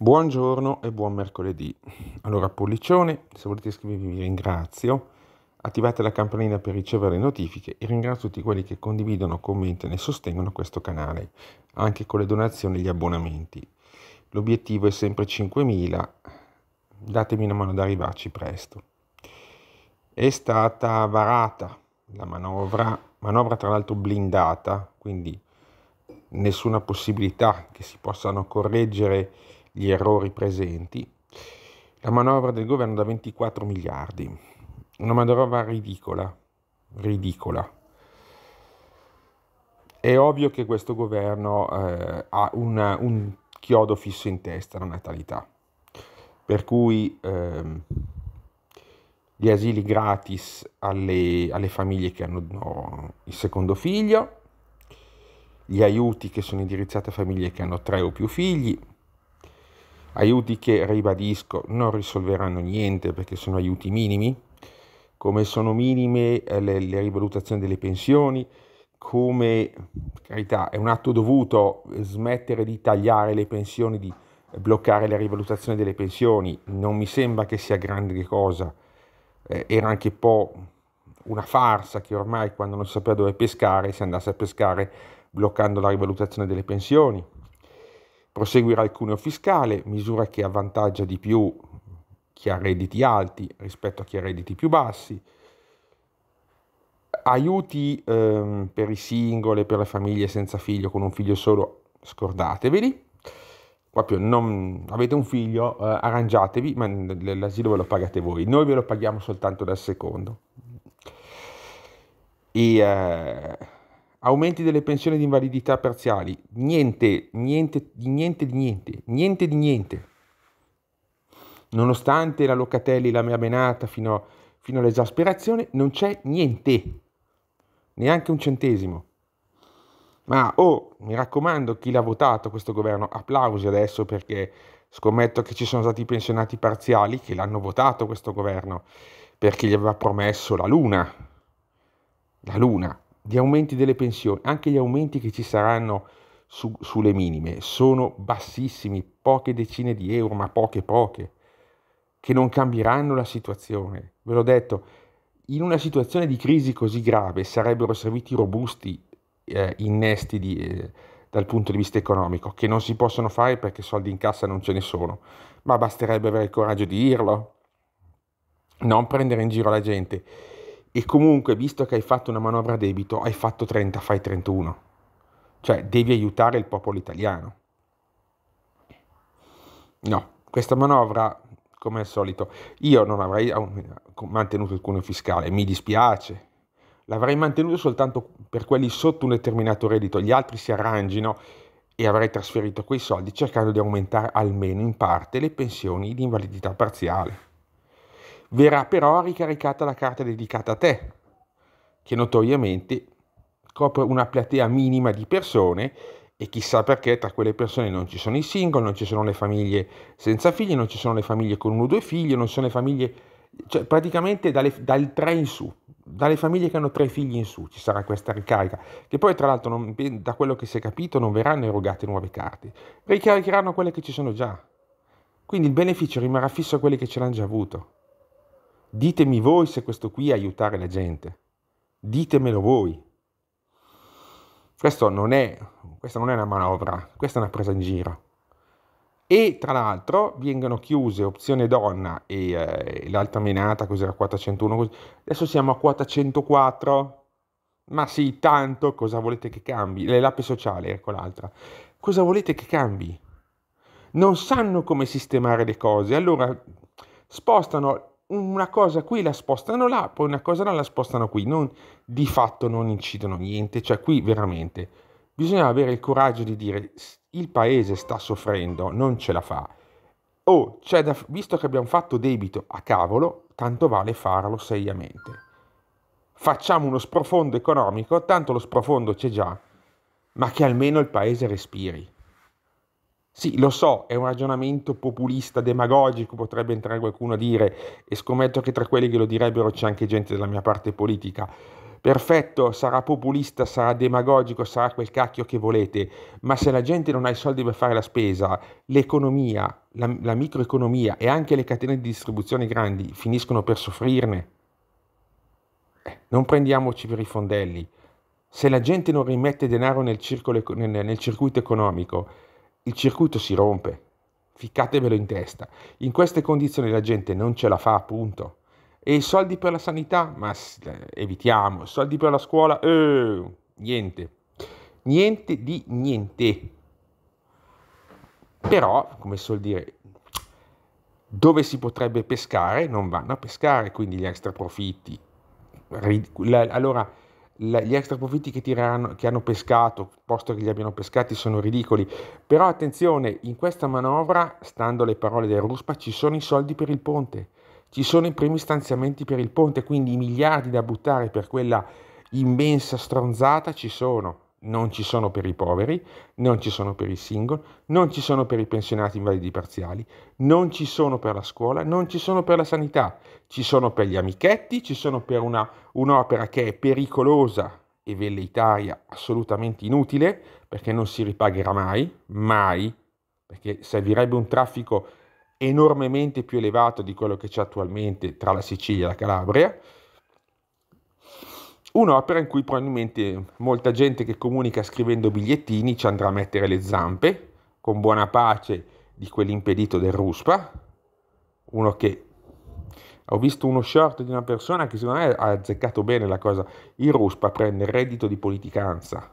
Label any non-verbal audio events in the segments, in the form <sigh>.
Buongiorno e buon mercoledì. Allora, pollicione, se volete iscrivervi vi ringrazio. Attivate la campanella per ricevere le notifiche e ringrazio tutti quelli che condividono, commentano e sostengono questo canale, anche con le donazioni e gli abbonamenti. L'obiettivo è sempre 5.000, datemi una mano ad arrivarci presto. È stata varata la manovra, manovra tra l'altro blindata, quindi nessuna possibilità che si possano correggere gli errori presenti, la manovra del governo da 24 miliardi, una manovra ridicola, ridicola. È ovvio che questo governo eh, ha una, un chiodo fisso in testa, la natalità, per cui eh, gli asili gratis alle, alle famiglie che hanno no, il secondo figlio, gli aiuti che sono indirizzati a famiglie che hanno tre o più figli, aiuti che, ribadisco, non risolveranno niente perché sono aiuti minimi, come sono minime eh, le, le rivalutazioni delle pensioni, come, per carità, è un atto dovuto smettere di tagliare le pensioni, di bloccare la rivalutazione delle pensioni, non mi sembra che sia grande cosa, eh, era anche un po' una farsa che ormai quando non si sapeva dove pescare si andasse a pescare bloccando la rivalutazione delle pensioni Proseguirà il cuneo fiscale, misura che avvantaggia di più chi ha redditi alti rispetto a chi ha redditi più bassi. Aiuti ehm, per i singoli, per le famiglie senza figlio, con un figlio solo, scordateveli. Proprio non, avete un figlio, eh, arrangiatevi, ma l'asilo ve lo pagate voi. Noi ve lo paghiamo soltanto dal secondo. E... Eh, aumenti delle pensioni di invalidità parziali, niente, niente, niente, niente, niente di niente. Nonostante la Locatelli l'abbia menata fino, fino all'esasperazione, non c'è niente, neanche un centesimo. Ma oh, mi raccomando, chi l'ha votato questo governo, applausi adesso perché scommetto che ci sono stati pensionati parziali che l'hanno votato questo governo perché gli aveva promesso la luna. La luna, gli aumenti delle pensioni, anche gli aumenti che ci saranno su, sulle minime sono bassissimi, poche decine di euro, ma poche poche, che non cambieranno la situazione. Ve l'ho detto, in una situazione di crisi così grave sarebbero serviti robusti eh, innesti di, eh, dal punto di vista economico, che non si possono fare perché soldi in cassa non ce ne sono, ma basterebbe avere il coraggio di dirlo, non prendere in giro la gente e comunque visto che hai fatto una manovra a debito hai fatto 30, fai 31. Cioè devi aiutare il popolo italiano. No, questa manovra, come al solito, io non avrei mantenuto il cuneo fiscale, mi dispiace. L'avrei mantenuto soltanto per quelli sotto un determinato reddito, gli altri si arrangino e avrei trasferito quei soldi cercando di aumentare almeno in parte le pensioni di invalidità parziale verrà però ricaricata la carta dedicata a te, che notoriamente copre una platea minima di persone e chissà perché tra quelle persone non ci sono i single, non ci sono le famiglie senza figli, non ci sono le famiglie con uno o due figli, non ci sono le famiglie, cioè praticamente dalle, dal 3 in su, dalle famiglie che hanno tre figli in su ci sarà questa ricarica, che poi tra l'altro non, da quello che si è capito non verranno erogate nuove carte, ricaricheranno quelle che ci sono già, quindi il beneficio rimarrà fisso a quelli che ce l'hanno già avuto. Ditemi voi se questo qui è aiutare la gente. Ditemelo voi. Non è, questa non è una manovra, questa è una presa in giro. E tra l'altro vengono chiuse opzione donna e eh, l'altra menata, cos'era 401? così. adesso siamo a 404. Ma sì, tanto cosa volete che cambi? Le sociale, sociali, ecco l'altra. Cosa volete che cambi? Non sanno come sistemare le cose, allora spostano una cosa qui la spostano là, poi una cosa là la spostano qui, non, di fatto non incidono niente, cioè qui veramente bisogna avere il coraggio di dire il paese sta soffrendo, non ce la fa. Oh, cioè da, visto che abbiamo fatto debito a cavolo, tanto vale farlo seriamente. Facciamo uno sprofondo economico, tanto lo sprofondo c'è già, ma che almeno il paese respiri. Sì, lo so, è un ragionamento populista, demagogico, potrebbe entrare qualcuno a dire, e scommetto che tra quelli che lo direbbero c'è anche gente della mia parte politica. Perfetto, sarà populista, sarà demagogico, sarà quel cacchio che volete, ma se la gente non ha i soldi per fare la spesa, l'economia, la, la microeconomia e anche le catene di distribuzione grandi finiscono per soffrirne. Eh, non prendiamoci per i fondelli. Se la gente non rimette denaro nel, circolo, nel, nel circuito economico, il circuito si rompe. Ficcatevelo in testa. In queste condizioni la gente non ce la fa, appunto. E i soldi per la sanità? Ma eh, evitiamo. Soldi per la scuola? Eh, niente. Niente di niente. Però, come suol dire, dove si potrebbe pescare non vanno a pescare, quindi gli extra profitti. Allora, gli extra profitti che, tirano, che hanno pescato, posto che li abbiano pescati, sono ridicoli. Però attenzione, in questa manovra, stando alle parole del Ruspa, ci sono i soldi per il ponte, ci sono i primi stanziamenti per il ponte, quindi i miliardi da buttare per quella immensa stronzata ci sono non ci sono per i poveri, non ci sono per i single, non ci sono per i pensionati invalidi parziali, non ci sono per la scuola, non ci sono per la sanità, ci sono per gli amichetti, ci sono per una, un'opera che è pericolosa e velleitaria, assolutamente inutile, perché non si ripagherà mai, mai, perché servirebbe un traffico enormemente più elevato di quello che c'è attualmente tra la Sicilia e la Calabria, Un'opera in cui probabilmente molta gente che comunica scrivendo bigliettini ci andrà a mettere le zampe, con buona pace di quell'impedito del Ruspa, uno che ho visto uno short di una persona che secondo me ha azzeccato bene la cosa, il Ruspa prende il reddito di politicanza,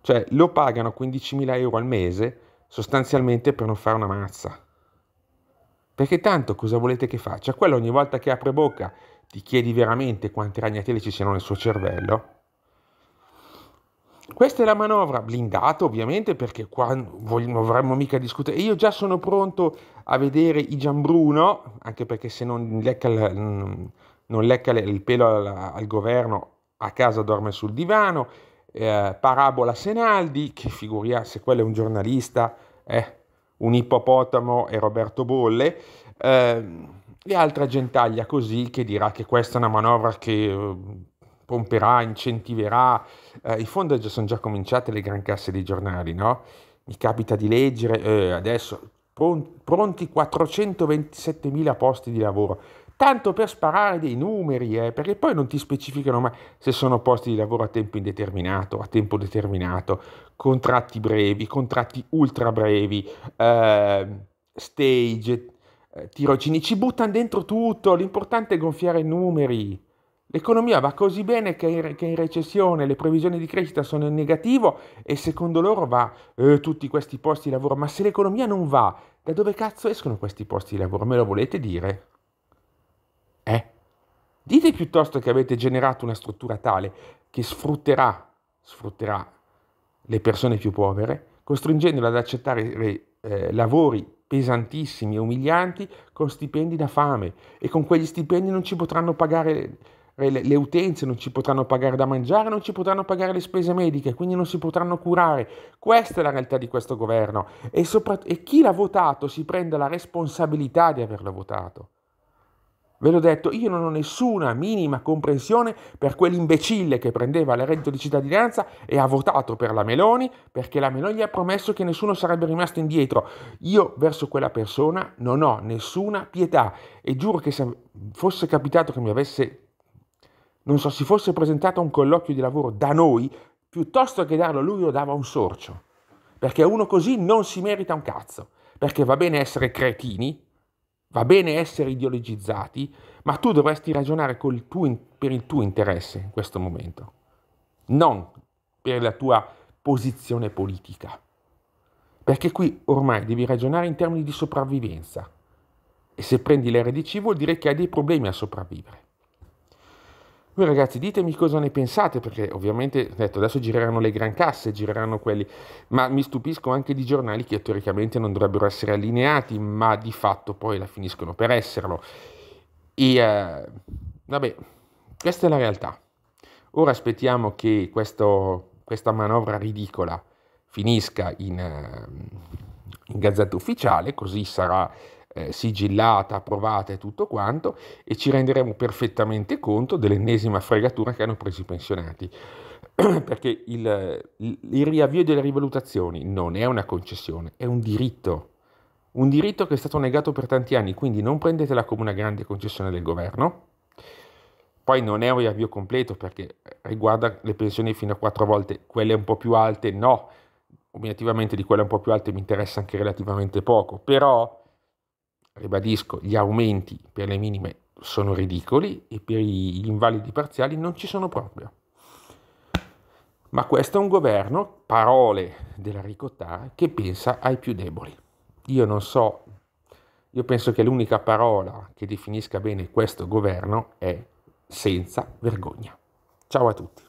cioè lo pagano 15.000 euro al mese sostanzialmente per non fare una mazza. Perché tanto cosa volete che faccia? Quello ogni volta che apre bocca ti chiedi veramente quante ragnatele ci siano nel suo cervello? Questa è la manovra, blindata ovviamente perché qua non vorremmo mica discutere. Io già sono pronto a vedere i Gianbruno, anche perché se non lecca, il, mm, non lecca il pelo al, al, governo a casa dorme sul divano, eh, Parabola Senaldi, che figuria se quello è un giornalista, eh, un ippopotamo e Roberto Bolle. Eh, e altra gentaglia così che dirà che questa è una manovra che eh, pomperà, incentiverà. Eh, I fondaggi sono già cominciate le gran casse dei giornali, no? Mi capita di leggere eh, adesso pronti 427.000 posti di lavoro, tanto per sparare dei numeri, eh, perché poi non ti specificano mai se sono posti di lavoro a tempo indeterminato, a tempo determinato, contratti brevi, contratti ultra brevi, eh, stage, eh, tirocini, ci buttano dentro tutto, l'importante è gonfiare i numeri. L'economia va così bene che è in, recessione le previsioni di crescita sono in negativo e secondo loro va eh, tutti questi posti di lavoro. Ma se l'economia non va, da dove cazzo escono questi posti di lavoro? Me lo volete dire? Eh? Dite piuttosto che avete generato una struttura tale che sfrutterà, sfrutterà le persone più povere, costringendole ad accettare eh, lavori pesantissimi e umilianti con stipendi da fame e con quegli stipendi non ci potranno pagare le, le, utenze, non ci potranno pagare da mangiare, non ci potranno pagare le spese mediche, quindi non si potranno curare. Questa è la realtà di questo governo e, sopra- e chi l'ha votato si prende la responsabilità di averlo votato. Ve l'ho detto, io non ho nessuna minima comprensione per quell'imbecille che prendeva il reddito di cittadinanza e ha votato per la Meloni perché la Meloni gli ha promesso che nessuno sarebbe rimasto indietro. Io verso quella persona non ho nessuna pietà e giuro che se fosse capitato che mi avesse, non so, si fosse presentato a un colloquio di lavoro da noi, piuttosto che darlo lui lo dava un sorcio. Perché uno così non si merita un cazzo. Perché va bene essere cretini, Va bene essere ideologizzati, ma tu dovresti ragionare il tuo, per il tuo interesse in questo momento, non per la tua posizione politica. Perché qui ormai devi ragionare in termini di sopravvivenza. E se prendi l'RDC vuol dire che hai dei problemi a sopravvivere. Voi ragazzi ditemi cosa ne pensate, perché ovviamente detto, adesso gireranno le gran casse, gireranno quelli, ma mi stupisco anche di giornali che teoricamente non dovrebbero essere allineati, ma di fatto poi la finiscono per esserlo. E eh, vabbè, questa è la realtà. Ora aspettiamo che questo, questa manovra ridicola finisca in, eh, in gazzetta ufficiale, così sarà eh, sigillata, approvata e tutto quanto, e ci renderemo perfettamente conto dell'ennesima fregatura che hanno preso i pensionati. <clears throat> Perché il, il, il riavvio delle rivalutazioni non è una concessione, è un diritto. Un diritto che è stato negato per tanti anni, quindi non prendetela come una grande concessione del governo. Poi non è un riavvio completo perché riguarda le pensioni fino a quattro volte, quelle un po' più alte no, obiettivamente di quelle un po' più alte mi interessa anche relativamente poco, però ribadisco, gli aumenti per le minime sono ridicoli e per gli invalidi parziali non ci sono proprio. Ma questo è un governo, parole della Ricotta, che pensa ai più deboli. Io non so, io penso che l'unica parola che definisca bene questo governo è senza vergogna. Ciao a tutti.